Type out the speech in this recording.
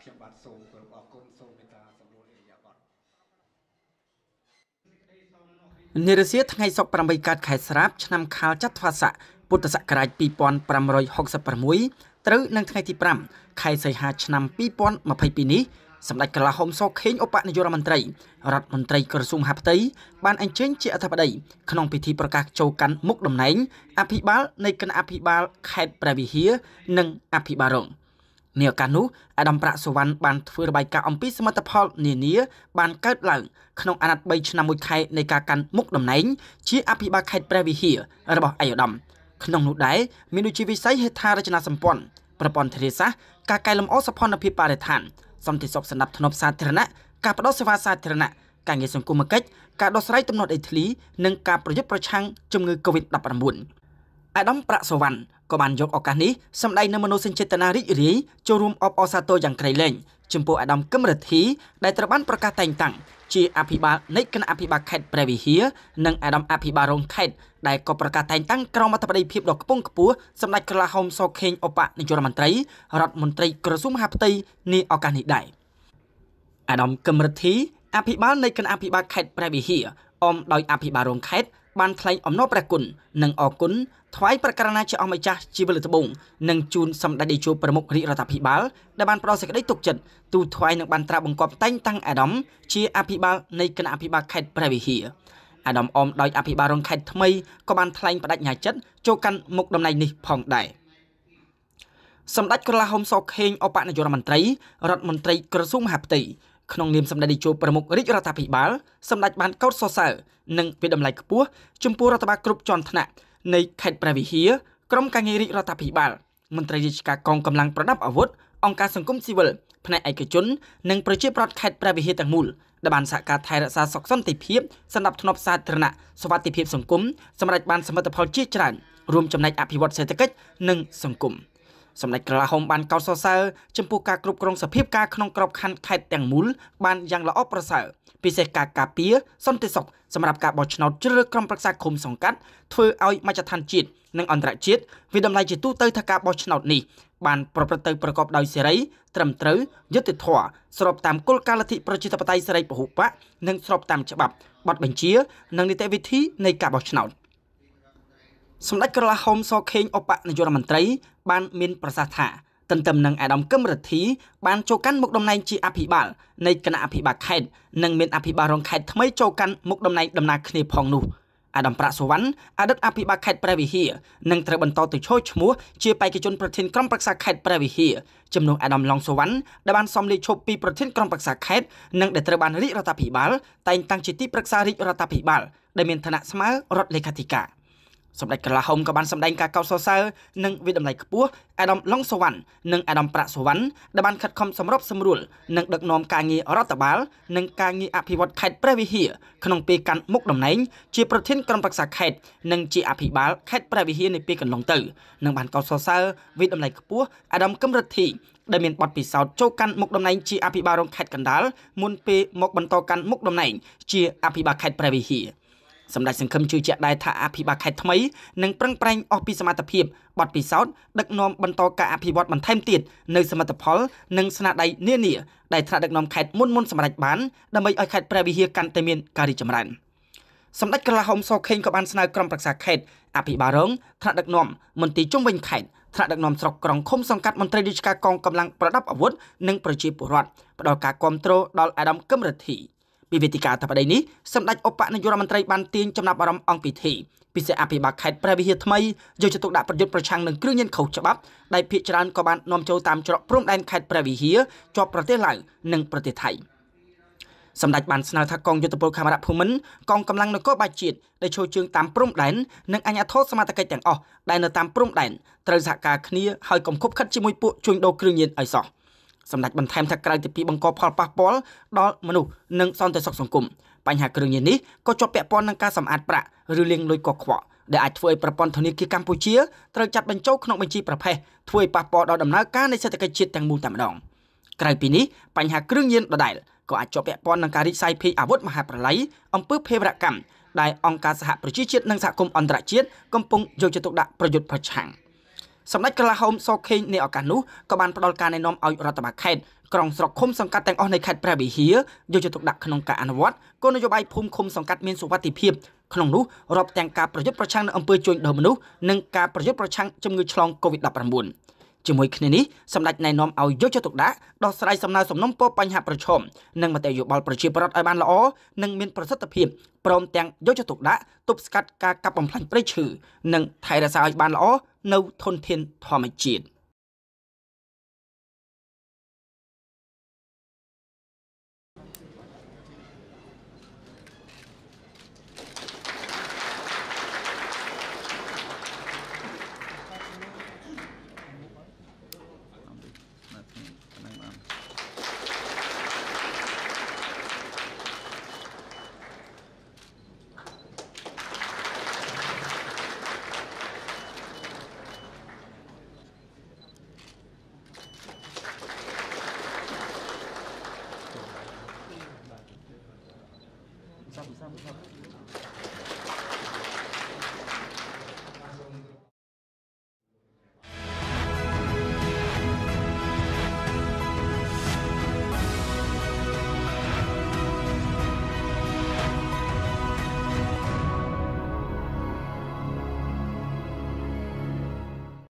ខ្ញុំបាទសូមគោរពអរគុណសូមមេត្តាសម្រួលអរិយាប័ត្រនិរសៀថ្ងៃសុក្រ8កើតខែស្រាបឆ្នាំខាលចត្វាស័កពុទ្ធសករាជ2566ត្រូវនឹងថ្ងៃទី5ខែសីហាឆ្នាំ2022នេះសម្ដេចកលាហុំសខេងឧបនាយករដ្ឋមន្ត្រីរដ្ឋមន្ត្រីក្រសួងមហាផ្ទៃបានអញ្ជើញជាអធិបតី ក្នុងពិធីប្រកាសចូលកាន់មុខតំណែងអភិបាលនៃគណៈអភិបាលខេត្តព្រះវិហារនិងអភិបាលរង។នេះឱកាសនោះអាដាមប្រាក់សវណ្ណបានធ្វើរបាយការណ៍អំពីសមិទ្ធផលនានា បានកើតឡើងក្នុងអាណត្តិ3ឆ្នាំ1ខែនៃការកាន់មុខតំណែងជា អភិបាលខេត្តព្រះវិហាររបស់អាយដាមក្នុងនោះដែរមានដូចជាវិស័យហេដ្ឋារចនាសម្ព័ន្ធប្រព័ន្ធធារាសាស្ត្រការកែលម្អសោភ័ណភាពបរិស្ថានសន្តិសុខសណ្ដាប់ធ្នាប់សាធារណៈការផ្តល់សេវាសាធារណៈការងារសង្គមគិច្ចការដោះស្រាយទំនាស់ដីធ្លីនិងការប្រយុទ្ធប្រឆាំងជំងឺ Covid-19 អាដាមប្រាក់សវណ្ណក៏បានយកឱកាសនេះសម្ដែងនូវមនោសញ្ចេតនារីករាយចូលរួមអបអរសាទរយ៉ាងក្រៃលែងចំពោះអាដាមគឹមរិទ្ធីដែលត្រូវបានប្រកាសតែងតាំងជាអភិបាលនៃគណៈអភិបាលខេត្តព្រះវិហារនិងអាដាមអភិបាលរងខេត្តដែលក៏ប្រកាសតែងតាំងក្រុមអធិបតីភាពដ៏ខ្ពង់ខ្ពស់សម្ដេចក្រឡាហោមសខេងឧបនាយករដ្ឋមន្ត្រីរដ្ឋមន្ត្រី ក្រសួងមហាផ្ទៃនាឱកាសនេះដែរអាដាមគឹមរិទ្ធីអភិបាលនៃគណៈអភិបាលខេត្តព្រះវិហារអមដោយ អភិបាលរងខេត្តបានថ្លែងអំណរព្រះគុណនិងអរគុណថ្វាយព្រះករណាជាអម្ចាស់ជីវលើត្បូងនិងជូនសម្ដេចតេជោប្រមុខរាជរដ្ឋាភិបាលដែលបានផ្ដល់សេចក្តីទុកចិត្តទូថ្វាយនិងបានត្រាបង្គាប់តែងតាំងអាដាមជាអភិបាលនៃគណៈអភិបាលខេត្តព្រះវិហារអាដាមអមដោយអភិបាលរងខេត្តថ្មីក៏បានថ្លែងបដិញ្ញាចិត្តចូលកាន់មុខតំណែងនេះផងដែរ។សម្ដេចក្រឡាហុំសខេងអបនាយករដ្ឋមន្ត្រីរដ្ឋមន្ត្រី ក្រសួងមហាផ្ទៃក្នុងនាមសម្ដេចនាយកប្រមុខរាជរដ្ឋាភិបាល សម្ដេចបានកោតសរសើរនិងវាតម្លៃខ្ពស់ចំពោះរដ្ឋបាលគ្រប់ជាន់ថ្នាក់នៃខេត្តព្រះវិហារក្រមការងាររាជរដ្ឋាភិបាលមន្ត្រីរាជការកងកម្លាំងប្រដាប់អាវុធអង្គការសង្គមស៊ីវិលផ្នែកឯកជន និងប្រជាប្រដ្ឋខេត្តព្រះវិហារទាំងមូលដែលបានសហការថែរក្សាសុខសន្តិភាពសណ្ដាប់ធ្នាប់សាធារណៈសวัสดิភាពសង្គមសម្រាប់បានសមិទ្ធផលជាច្រើនរួមចំណែកអភិវឌ្ឍសេដ្ឋកិច្ច និងសង្គម។សម្ដេចក្រឡាហុមបានកោតសរសើរចំពោះការគ្រប់គ្រងសភាពការក្នុងក្របខ័ណ្ឌខេត្តទាំងមូលបានយ៉ាង ល្អប្រសើរពិសេសការការពារសន្តិសុខសម្រាប់ការបោះឆ្នោតជ្រើសរើសក្រុមប្រឹក្សាឃុំសង្កាត់ធ្វើឲ្យមជ្ឈដ្ឋានជាតិនិងអន្តរជាតិវាតម្លៃជាទូទៅថាការបោះឆ្នោតនេះបានប្រព្រឹត្តទៅប្រកបដោយសេរីត្រឹមត្រូវយុត្តិធម៌ស្របតាមគោលការណ៍លទ្ធិប្រជាធិបតេយ្យសេរីពហុបកនិងស្របតាមច្បាប់បទបញ្ជា និងនីតិវិធីនៃការបោះឆ្នោត។សម្ដេចក្រឡាហុំសខេងអបនាយករដ្ឋមន្ត្រីបាន មានប្រសាសន៍ថា ទន្ទឹមនឹងអាដាមកឹមរដ្ឋីបានចូលកាន់មុខតំណែងជាអភិបាលនៃគណៈអភិបាលខេត្តនិងមានអភិបាលរងខេត្តថ្មីចូលកាន់មុខតំណែងដំណើរគ្នាផងនោះអាដាមប្រាក់សុវណ្ណអតីតអភិបាលខេត្តព្រះវិហារនិងត្រូវបន្តទៅឈរឈ្មោះជាបេក្ខជនប្រធានក្រុមប្រឹក្សាខេត្តព្រះវិហារចំនួនអាដាមឡុងសុវណ្ណដែលបានសំលេចឈប់ពីប្រធានក្រុមប្រឹក្សាខេត្តនិងដែលត្រូវបានរាជរដ្ឋាភិបាលតែងតាំងជាទីប្រឹក្សារាជរដ្ឋាភិបាលដែលមានឋានៈស្មើរដ្ឋលេខាធិការ។សម្ដេចក្រឡាហុំក៏បានសម្ដែងការកោតសរសើរនិងវិដំណ័យខ្ពស់អាដាមឡុងសវណ្ណនិងអាដាមប្រាក់សវណ្ណដែលបានខិតខំសម្របសម្រួលនិងដឹកនាំការងាររដ្ឋបាលនិងការងារអភិវឌ្ឍខេត្តព្រះវិហារក្នុងពេលកាន់មុខតំណែង ជាប្រធានក្រុមប្រឹក្សាខេត្តនិងជាអភិបាលខេត្តព្រះវិហារនៅពេលកន្លងទៅនិងបានកោតសរសើរវិដំណ័យខ្ពស់អាដាមកឹមរិទ្ធីដែលមានបទពិសោធន៍ចូលកាន់មុខតំណែងជាអភិបាលរងខេត្តកណ្ដាលមុនពេលមកបន្តកាន់មុខតំណែងជាអភិបាលខេត្តព្រះវិហារ។សម្ដេចសង្ឃឹមជឿជាក់ដែរថាអភិបាលខេត្តថ្មីនឹងប្រឹងប្រែងអស់ពីសមត្ថភាពបទពិសោធន៍ដឹកនាំបន្តការអភិវឌ្ឍបន្ថែមទៀតនៅសមិទ្ធផលនិងស្នាដៃនានា ដែលថ្នាក់ដឹកនាំខេត្តមុនមុនសម្រេចបានដើម្បីឲ្យខេត្តព្រះវិហារកាន់តែមានការរីកចម្រើនសម្ដេចក្រឡាហុំសខេងក៏បានស្នើក្រុមប្រឹក្សាខេត្តអភិបាលរងថ្នាក់ដឹកនាំមន្ត្រីជុំវិញខេត្តថ្នាក់ដឹកនាំស្រុកក្រុងឃុំសង្កាត់មន្ត្រីរាជការកងកម្លាំងប្រដាប់អាវុធនិងប្រជាពលរដ្ឋផ្ដល់ការគ្រប់គ្រងដល់អាដាមកឹមរិទ្ធីពីវេទិកាអធិបតីនេះសម្ដេចឧបនាយករដ្ឋមន្ត្រីបានទាញចំណាប់អារម្មណ៍អង្គពិធីពីសាអភិបាលខេត្តព្រះវិហារថ្មីយកចិត្តទុកដាក់ប្រយុទ្ធប្រឆាំងនឹងគ្រឿងញៀនខុសច្បាប់ដែលភ ieck ច្រើនក៏បាននាំចូលតាមច្រកព្រំដែនខេត្តព្រះវិហារជាប់ប្រទេសឡាវនិងប្រទេសថៃសម្ដេចបានស្នើថាកងយុទ្ធពលខេមរៈភូមិន្ទកងកម្លាំងនគរបាលជាតិដែលឈរជើងតាមព្រំដែន និងអាជ្ញាធរសមត្ថកិច្ចទាំងអស់ដែលនៅតាមព្រំដែនត្រូវសហការគ្នាហើយកុំខົບខិតជាមួយពួកជួញដូរគ្រឿងញៀនឲ្យសោះ។សម្ដេចបន្ថែមថាក្រៅពីពីបង្កផលប៉ះពាល់ដល់មនុស្សនិងសន្តិសុខសង្គមបញ្ហាគ្រឿងញៀននេះក៏ជាប់ពាក់ព័ន្ធនឹងការសម្អាតប្រាក់ឬលាងលុយកខ្វក់ដែលអាចធ្វើឲ្យប្រព័ន្ធធនាគារកម្ពុជាត្រូវចាត់បញ្ចូលក្នុងបញ្ជីប្រភេទធ្វើឲ្យប៉ះពាល់ដល់ដំណើរការនៃសេដ្ឋកិច្ចជាតិទាំងមូលតែម្ដងក្រៅពីនេះបញ្ហាគ្រឿងញៀនដដែលក៏អាចជាប់ពាក់ព័ន្ធនឹងការរីកសាយភាយអាវុធមហាប្រល័យអំពើភេរវកម្មដែលអង្គការសហប្រជាជាតិនិងសហគមន៍អន្តរជាតិកំពុងយកចិត្តទុកដាក់ប្រយុទ្ធប្រឆាំង។សម្ដេចកលាហោមសូខេងនៃឱកាសនោះក៏បានផ្ដល់ការណែនាំឲ្យរដ្ឋបាលខេត្តក្រុងស្រុកឃុំសង្កាត់ទាំងអស់នៃខេត្តព្រះវិហារយកចិត្តទុកដាក់ក្នុងការអនុវត្តគោលនយោបាយភូមិឃុំសង្កាត់មានសុវត្ថិភាពក្នុងនោះរាប់ទាំងការប្រយុទ្ធប្រឆាំងនឹងអំពើជួញដូរមនុស្សនិងការប្រយុទ្ធប្រឆាំងជំងឺឆ្លង Covid-19 ជាមួយគ្នានេះសម្ដេចណែនាំឲ្យយកចិត្តទុកដាក់ដោះស្រាយសំណើសំណុំពរបញ្ហាប្រឈមនិងមតិយោបល់ប្រជាប្រដ្ឋឲ្យបានល្អនិងមានប្រសិទ្ធភាពព្រមទាំងយកចិត្តទុកដាក់ទប់ស្កាត់ការកាប់បំផ្លាញព្រៃឈើនិងថែរក្សាឲ្យបានល្អនៅធនធានធម្មជាតិ។